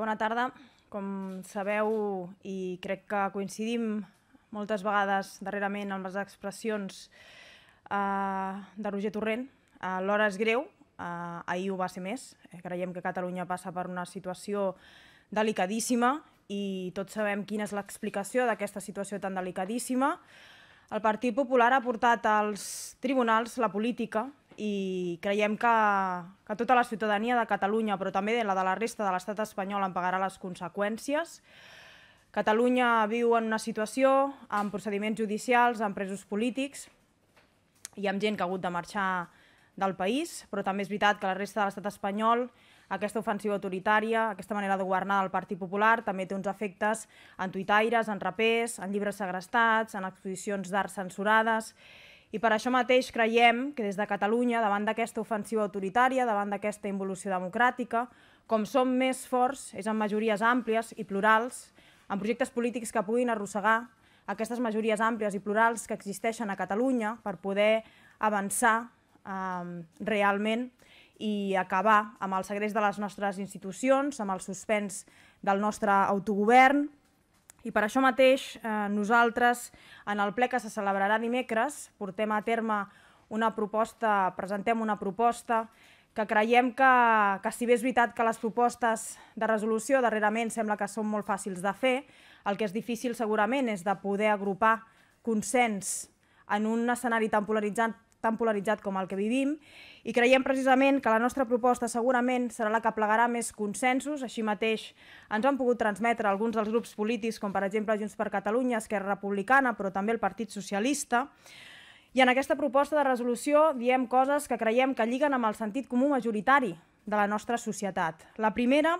bona tarda. Com sabeu, i crec que coincidim moltes vegades darrerament amb les expressions eh, de Roger Torrent, eh, l'hora és greu, eh, ahir ho va ser més. Eh, creiem que Catalunya passa per una situació delicadíssima i tots sabem quina és l'explicació d'aquesta situació tan delicadíssima. El Partit Popular ha portat als tribunals la política, i creiem que, que tota la ciutadania de Catalunya, però també de la de la resta de l'estat espanyol, en pagarà les conseqüències. Catalunya viu en una situació amb procediments judicials, amb presos polítics i amb gent que ha hagut de marxar del país, però també és veritat que la resta de l'estat espanyol aquesta ofensiva autoritària, aquesta manera de governar del Partit Popular també té uns efectes en tuitaires, en rapers, en llibres segrestats, en exposicions d'art censurades i per això mateix creiem que des de Catalunya, davant d'aquesta ofensiva autoritària, davant d'aquesta involució democràtica, com som més forts és amb majories àmplies i plurals, amb projectes polítics que puguin arrossegar aquestes majories àmplies i plurals que existeixen a Catalunya per poder avançar eh, realment i acabar amb el segrest de les nostres institucions, amb el suspens del nostre autogovern, i per això mateix eh, nosaltres, en el ple que se celebrarà dimecres, portem a terme una proposta, presentem una proposta que creiem que, que si bé és veritat que les propostes de resolució darrerament sembla que són molt fàcils de fer, el que és difícil segurament és de poder agrupar consens en un escenari tan polaritzant tan polaritzat com el que vivim i creiem precisament que la nostra proposta segurament serà la que plegarà més consensos. Així mateix ens han pogut transmetre alguns dels grups polítics, com per exemple Junts per Catalunya, Esquerra Republicana, però també el Partit Socialista. I en aquesta proposta de resolució diem coses que creiem que lliguen amb el sentit comú majoritari de la nostra societat. La primera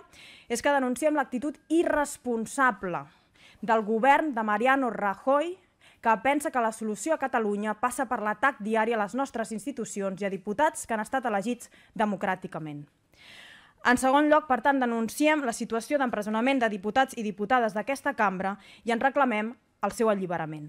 és que denunciem l'actitud irresponsable del govern de Mariano Rajoy que pensa que la solució a Catalunya passa per l'atac diari a les nostres institucions i a diputats que han estat elegits democràticament. En segon lloc, per tant, denunciem la situació d'empresonament de diputats i diputades d'aquesta cambra i en reclamem el seu alliberament.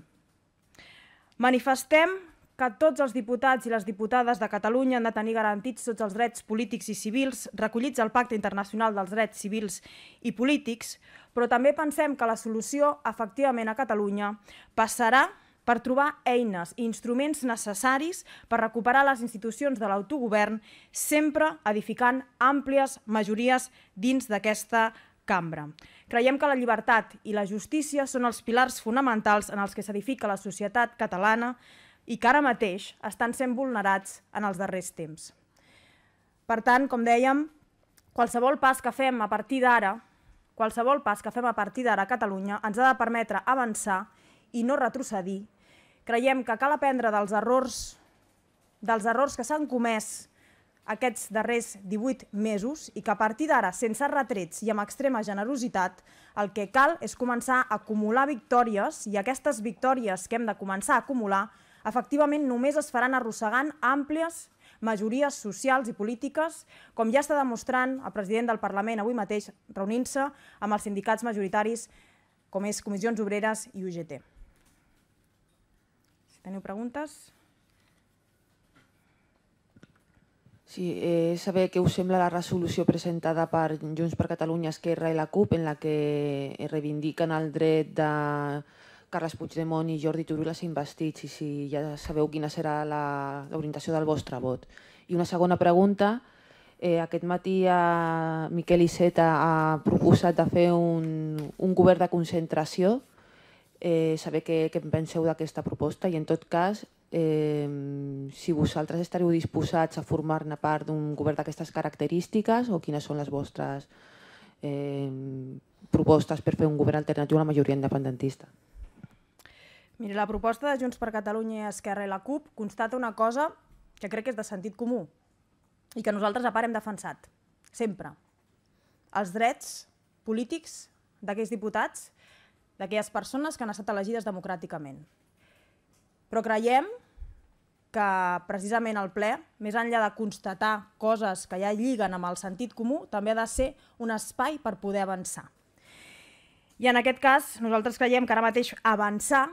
Manifestem que tots els diputats i les diputades de Catalunya han de tenir garantits tots els drets polítics i civils recollits al Pacte Internacional dels Drets Civils i Polítics, però també pensem que la solució, efectivament, a Catalunya passarà per trobar eines i instruments necessaris per recuperar les institucions de l'autogovern, sempre edificant àmplies majories dins d'aquesta cambra. Creiem que la llibertat i la justícia són els pilars fonamentals en els que s'edifica la societat catalana, i que ara mateix estan sent vulnerats en els darrers temps. Per tant, com dèiem, qualsevol pas que fem a partir d'ara, qualsevol pas que fem a partir d'ara a Catalunya ens ha de permetre avançar i no retrocedir. Creiem que cal aprendre dels errors dels errors que s'han comès aquests darrers 18 mesos i que a partir d'ara, sense retrets i amb extrema generositat, el que cal és començar a acumular victòries i aquestes victòries que hem de començar a acumular efectivament només es faran arrossegant àmplies majories socials i polítiques, com ja està demostrant el president del Parlament avui mateix reunint-se amb els sindicats majoritaris com és Comissions Obreres i UGT. Si teniu preguntes... Sí, eh, saber què us sembla la resolució presentada per Junts per Catalunya, Esquerra i la CUP en la que reivindiquen el dret de Carles Puigdemont i Jordi Turull investits i si ja sabeu quina serà l'orientació del vostre vot. I una segona pregunta, Eh, aquest matí eh, Miquel Iceta ha proposat de fer un, un govern de concentració. Eh, saber què, què penseu d'aquesta proposta i, en tot cas, eh, si vosaltres estareu disposats a formar-ne part d'un govern d'aquestes característiques o quines són les vostres eh, propostes per fer un govern alternatiu a la majoria independentista. Mira, la proposta de Junts per Catalunya, Esquerra i la CUP constata una cosa que crec que és de sentit comú i que nosaltres a part hem defensat, sempre. Els drets polítics d'aquells diputats, d'aquelles persones que han estat elegides democràticament. Però creiem que precisament el ple, més enllà de constatar coses que ja lliguen amb el sentit comú, també ha de ser un espai per poder avançar. I en aquest cas, nosaltres creiem que ara mateix avançar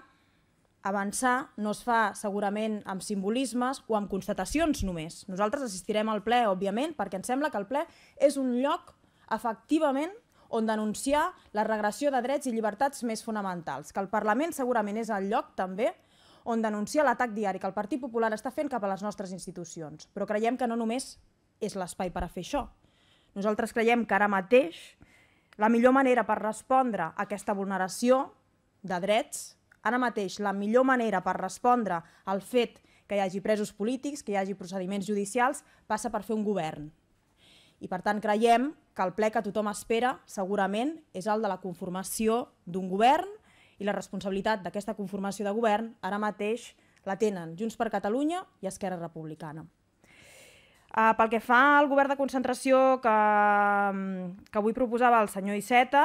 avançar no es fa segurament amb simbolismes o amb constatacions només. Nosaltres assistirem al ple, òbviament, perquè ens sembla que el ple és un lloc efectivament on denunciar la regressió de drets i llibertats més fonamentals, que el Parlament segurament és el lloc també on denunciar l'atac diari que el Partit Popular està fent cap a les nostres institucions. Però creiem que no només és l'espai per a fer això. Nosaltres creiem que ara mateix la millor manera per respondre a aquesta vulneració de drets Ara mateix, la millor manera per respondre al fet que hi hagi presos polítics, que hi hagi procediments judicials, passa per fer un govern. I per tant creiem que el ple que tothom espera segurament és el de la conformació d'un govern i la responsabilitat d'aquesta conformació de govern ara mateix la tenen Junts per Catalunya i Esquerra Republicana. Uh, pel que fa al govern de concentració que, que avui proposava el senyor Iceta,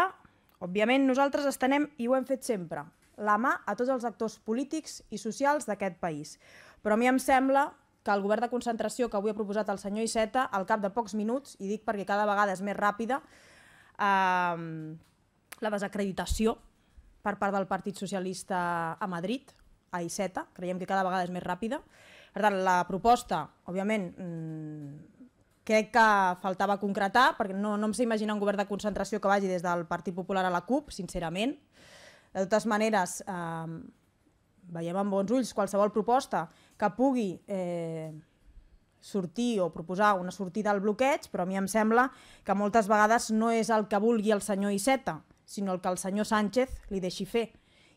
òbviament nosaltres estenem, i ho hem fet sempre, la mà a tots els actors polítics i socials d'aquest país. Però a mi em sembla que el govern de concentració que avui ha proposat el senyor Iceta, al cap de pocs minuts, i dic perquè cada vegada és més ràpida, ehm, la desacreditació per part del Partit Socialista a Madrid, a Iceta, creiem que cada vegada és més ràpida. Per tant, la proposta, òbviament, mmm, crec que faltava concretar, perquè no, no em sé imaginar un govern de concentració que vagi des del Partit Popular a la CUP, sincerament, de totes maneres, eh, veiem amb bons ulls qualsevol proposta que pugui eh, sortir o proposar una sortida al bloqueig, però a mi em sembla que moltes vegades no és el que vulgui el senyor Iceta, sinó el que el senyor Sánchez li deixi fer.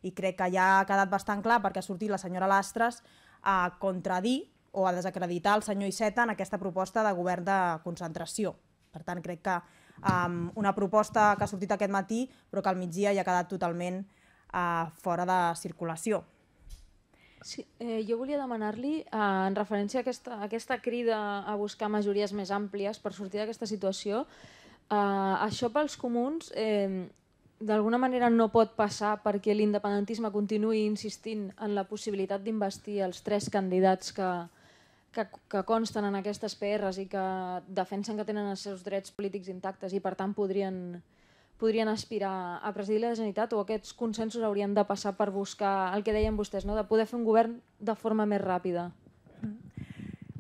I crec que ja ha quedat bastant clar perquè ha sortit la senyora Lastres a contradir o a desacreditar el senyor Iceta en aquesta proposta de govern de concentració. Per tant, crec que um, una proposta que ha sortit aquest matí, però que al migdia ja ha quedat totalment eh, fora de circulació. Sí, eh, jo volia demanar-li, eh, en referència a aquesta, a aquesta crida a buscar majories més àmplies per sortir d'aquesta situació, eh, això pels comuns eh, d'alguna manera no pot passar perquè l'independentisme continuï insistint en la possibilitat d'investir els tres candidats que, que, que consten en aquestes PRs i que defensen que tenen els seus drets polítics intactes i per tant podrien podrien aspirar a presidir la Generalitat o aquests consensos haurien de passar per buscar el que deien vostès, no? de poder fer un govern de forma més ràpida? Mm.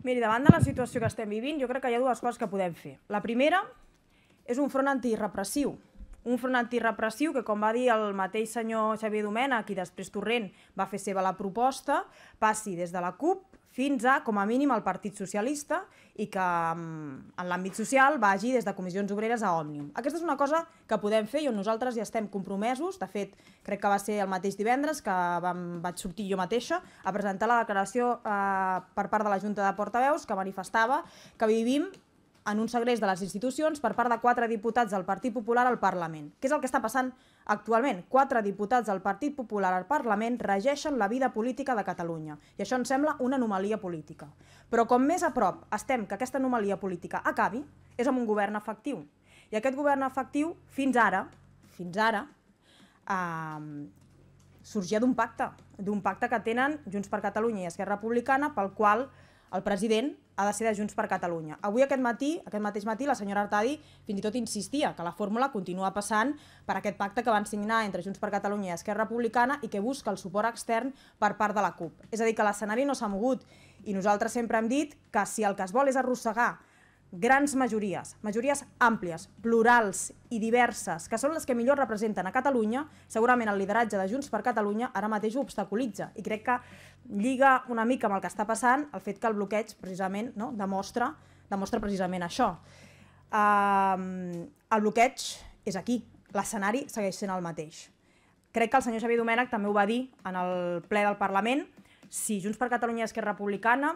Miri, davant de la situació que estem vivint, jo crec que hi ha dues coses que podem fer. La primera és un front antirepressiu, un front antirepressiu que, com va dir el mateix senyor Xavier Domènech i després Torrent va fer seva la proposta, passi des de la CUP, fins a, com a mínim, el Partit Socialista i que mm, en l'àmbit social vagi des de comissions obreres a Òmnium. Aquesta és una cosa que podem fer i on nosaltres ja estem compromesos. De fet, crec que va ser el mateix divendres que vam, vaig sortir jo mateixa a presentar la declaració eh, per part de la Junta de Portaveus que manifestava que vivim en un segrest de les institucions per part de quatre diputats del Partit Popular al Parlament. Què és el que està passant actualment? Quatre diputats del Partit Popular al Parlament regeixen la vida política de Catalunya i això ens sembla una anomalia política. Però com més a prop estem que aquesta anomalia política acabi, és amb un govern efectiu. I aquest govern efectiu, fins ara, fins ara, eh, sorgia d'un pacte, d'un pacte que tenen Junts per Catalunya i Esquerra Republicana, pel qual el president ha de ser de Junts per Catalunya. Avui, aquest matí, aquest mateix matí, la senyora Artadi fins i tot insistia que la fórmula continua passant per aquest pacte que van signar entre Junts per Catalunya i Esquerra Republicana i que busca el suport extern per part de la CUP. És a dir, que l'escenari no s'ha mogut i nosaltres sempre hem dit que si el que es vol és arrossegar grans majories, majories àmplies, plurals i diverses, que són les que millor representen a Catalunya, segurament el lideratge de Junts per Catalunya ara mateix ho obstaculitza i crec que lliga una mica amb el que està passant el fet que el bloqueig precisament no, demostra, demostra precisament això. Uh, el bloqueig és aquí, l'escenari segueix sent el mateix. Crec que el senyor Xavier Domènech també ho va dir en el ple del Parlament, si Junts per Catalunya i Esquerra Republicana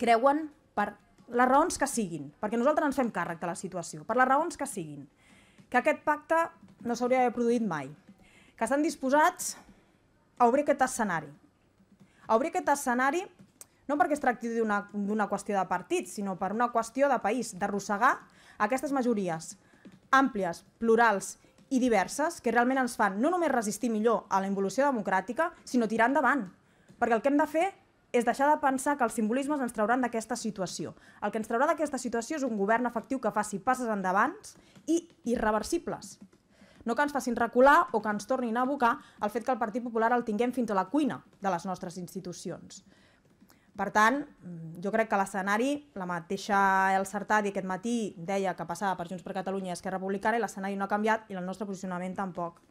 creuen per les raons que siguin, perquè nosaltres ens fem càrrec de la situació, per les raons que siguin, que aquest pacte no s'hauria d'haver produït mai, que estan disposats a obrir aquest escenari. A obrir aquest escenari no perquè es tracti d'una qüestió de partit, sinó per una qüestió de país, d'arrossegar aquestes majories àmplies, plurals i diverses que realment ens fan no només resistir millor a la involució democràtica, sinó tirar endavant. Perquè el que hem de fer és deixar de pensar que els simbolismes ens trauran d'aquesta situació. El que ens traurà d'aquesta situació és un govern efectiu que faci passes endavant i irreversibles. No que ens facin recular o que ens tornin a abocar el fet que el Partit Popular el tinguem fins a la cuina de les nostres institucions. Per tant, jo crec que l'escenari, la mateixa El Sartadi aquest matí deia que passava per Junts per Catalunya i Esquerra Republicana i l'escenari no ha canviat i el nostre posicionament tampoc.